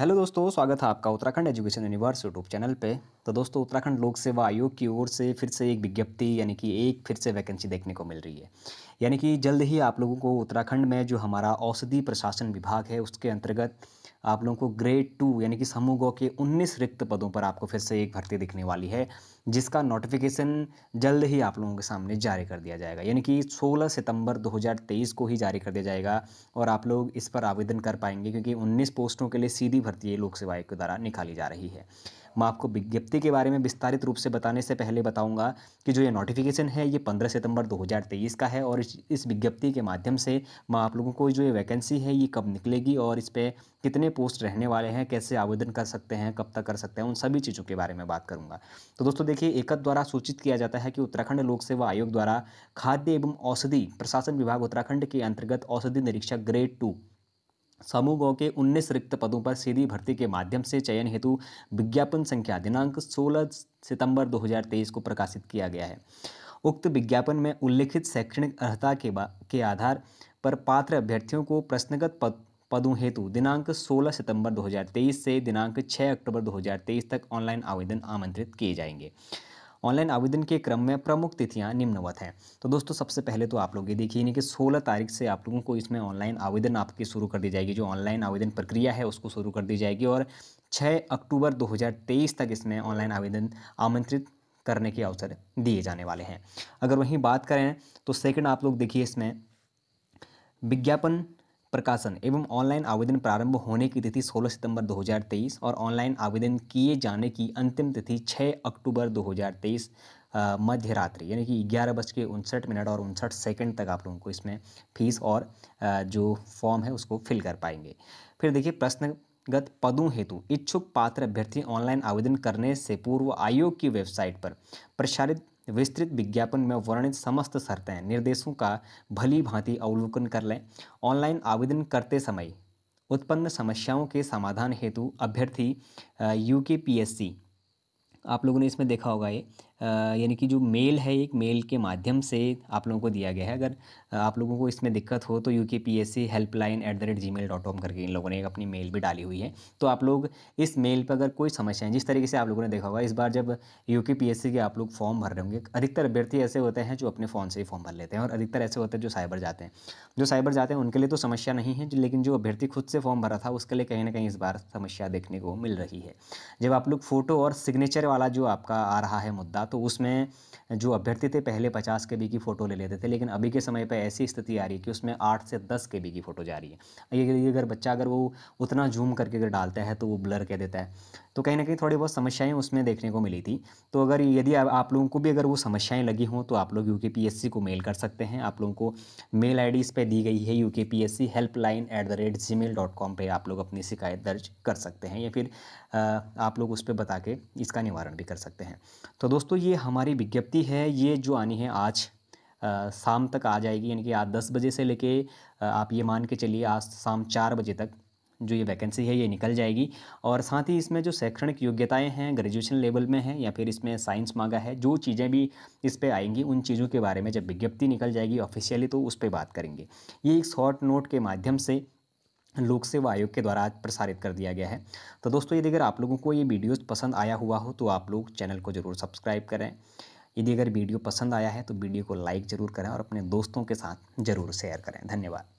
hello दोस्तों स्वागत है आपका Uttarakhand education universe YouTube channel पे तो दोस्तों उत्तराखंड लोक सेवा आयोग की ओर से फिर से एक विज्ञप्ति यानी कि एक फिर से वैकेंसी देखने को मिल रही है यानी कि जल्द ही आप लोगों को उत्तराखंड में जो हमारा औषधि प्रशासन विभाग है उसके अंतर्गत आप लोगों को ग्रेड टू यानी कि समूह गौ के 19 रिक्त पदों पर आपको फिर से एक भर्ती दिखने वाली है जिसका नोटिफिकेशन जल्द ही आप लोगों के सामने जारी कर दिया जाएगा यानी कि 16 सितंबर 2023 को ही जारी कर दिया जाएगा और आप लोग इस पर आवेदन कर पाएंगे क्योंकि 19 पोस्टों के लिए सीधी भर्ती लोक सेवा आयोग के द्वारा निकाली जा रही है मैं आपको विज्ञप्ति के बारे में विस्तारित रूप से बताने से पहले बताऊंगा कि जो ये नोटिफिकेशन है ये 15 सितंबर 2023 का है और इस इस विज्ञप्ति के माध्यम से मैं आप लोगों को जो ये वैकेंसी है ये कब निकलेगी और इस पर कितने पोस्ट रहने वाले हैं कैसे आवेदन कर सकते हैं कब तक कर सकते हैं उन सभी चीज़ों के बारे में बात करूँगा तो दोस्तों देखिए एकत द्वारा सूचित किया जाता है कि उत्तराखंड लोक सेवा आयोग द्वारा खाद्य एवं औषधि प्रशासन विभाग उत्तराखंड के अंतर्गत औषधि निरीक्षक ग्रेड टू समूहों के 19 रिक्त पदों पर सीधी भर्ती के माध्यम से चयन हेतु विज्ञापन संख्या दिनांक 16 सितंबर 2023 को प्रकाशित किया गया है उक्त विज्ञापन में उल्लिखित शैक्षणिक अर्हता के के आधार पर पात्र अभ्यर्थियों को प्रश्नगत पद पदों हेतु दिनांक 16 सितंबर 2023 से दिनांक 6 अक्टूबर 2023 तक ऑनलाइन आवेदन आमंत्रित किए जाएंगे ऑनलाइन आवेदन के क्रम में प्रमुख तिथियां निम्नवत हैं तो दोस्तों सबसे पहले तो आप लोग ये देखिए यानी कि 16 तारीख से आप लोगों को इसमें ऑनलाइन आवेदन आपकी शुरू कर दी जाएगी जो ऑनलाइन आवेदन प्रक्रिया है उसको शुरू कर दी जाएगी और 6 अक्टूबर 2023 तक इसमें ऑनलाइन आवेदन आमंत्रित करने के अवसर दिए जाने वाले हैं अगर वहीं बात करें तो सेकेंड आप लोग देखिए इसमें विज्ञापन प्रकाशन एवं ऑनलाइन आवेदन प्रारंभ होने की तिथि 16 सितंबर 2023 और ऑनलाइन आवेदन किए जाने की अंतिम तिथि 6 अक्टूबर 2023 मध्य रात्रि यानी कि ग्यारह बज के उनसठ मिनट और उनसठ सेकंड तक आप लोगों को इसमें फीस और जो फॉर्म है उसको फिल कर पाएंगे फिर देखिए प्रश्नगत पदों हेतु इच्छुक पात्र अभ्यर्थी ऑनलाइन आवेदन करने से पूर्व आयोग की वेबसाइट पर प्रसारित विस्तृत विज्ञापन में वर्णित समस्त शर्तें निर्देशों का भली भांति अवलोकन कर लें ऑनलाइन आवेदन करते समय उत्पन्न समस्याओं के समाधान हेतु अभ्यर्थी यू के पी एस सी आप लोगों ने इसमें देखा होगा ये यानी कि जो मेल है एक मेल के माध्यम से आप लोगों को दिया गया है अगर आप लोगों को इसमें दिक्कत हो तो U K P S C helpline at the rate Gmail dot com करके इन लोगों ने एक अपनी मेल भी डाली हुई है तो आप लोग इस मेल पर अगर कोई समस्या है जिस तरीके से आप लोगों ने देखा होगा इस बार जब यू के पी एस सी के आप लोग फॉर्म भर रहे होंगे अधिकतर अभ्यर्थी ऐसे होते हैं जो अपने फ़ोन से ही फॉर्म भर लेते हैं और अधिकतर ऐसे होते हैं जो साइबर जाते हैं जो साइबर जाते हैं उनके लिए तो समस्या नहीं है लेकिन जो अभ्यर्थी खुद से फॉर्म भरा था उसके लिए कहीं ना कहीं इस बार समस्या देखने को मिल रही है जब आप लोग फ़ोटो और सिग्नेचर वाला जो आपका आ रहा है मुद्दा तो उसमें जो अभ्यर्थी थे पहले पचास के बी की फ़ोटो ले लेते थे लेकिन अभी के समय पर ऐसी स्थिति आ रही है कि उसमें आठ से दस के बी की फ़ोटो जा रही है ये अगर बच्चा अगर वो उतना जूम करके अगर डालता है तो वो ब्लर कह देता है तो कहीं ना कहीं थोड़ी बहुत समस्याएं उसमें देखने को मिली थी तो अगर यदि आप लोगों को भी अगर वो समस्याएं लगी हों तो आप लोग यू को मेल कर सकते हैं आप लोगों को मेल आई इस पर दी गई है U K P S C helpline at the rate Gmail dot com पर आप लोग अपनी शिकायत दर्ज कर सकते हैं या फिर आप लोग उस पर बता के इसका निवारण भी कर सकते हैं तो दोस्तों तो ये हमारी विज्ञप्ति है ये जो आनी है आज शाम तक आ जाएगी यानी कि आज दस बजे से लेके आप ये मान के चलिए आज शाम चार बजे तक जो ये वैकेंसी है ये निकल जाएगी और साथ ही इसमें जो शैक्षणिक योग्यताएं हैं ग्रेजुएशन लेवल में हैं या फिर इसमें साइंस मांगा है जो चीज़ें भी इस पर आएंगी उन चीज़ों के बारे में जब विज्ञप्ति निकल जाएगी ऑफिशियली तो उस पर बात करेंगे ये एक शॉर्ट नोट के माध्यम से लोक सेवा आयोग के द्वारा आज प्रसारित कर दिया गया है तो दोस्तों यदि अगर आप लोगों को ये वीडियो पसंद आया हुआ हो तो आप लोग चैनल को ज़रूर सब्सक्राइब करें यदि अगर वीडियो पसंद आया है तो वीडियो को लाइक ज़रूर करें और अपने दोस्तों के साथ ज़रूर शेयर करें धन्यवाद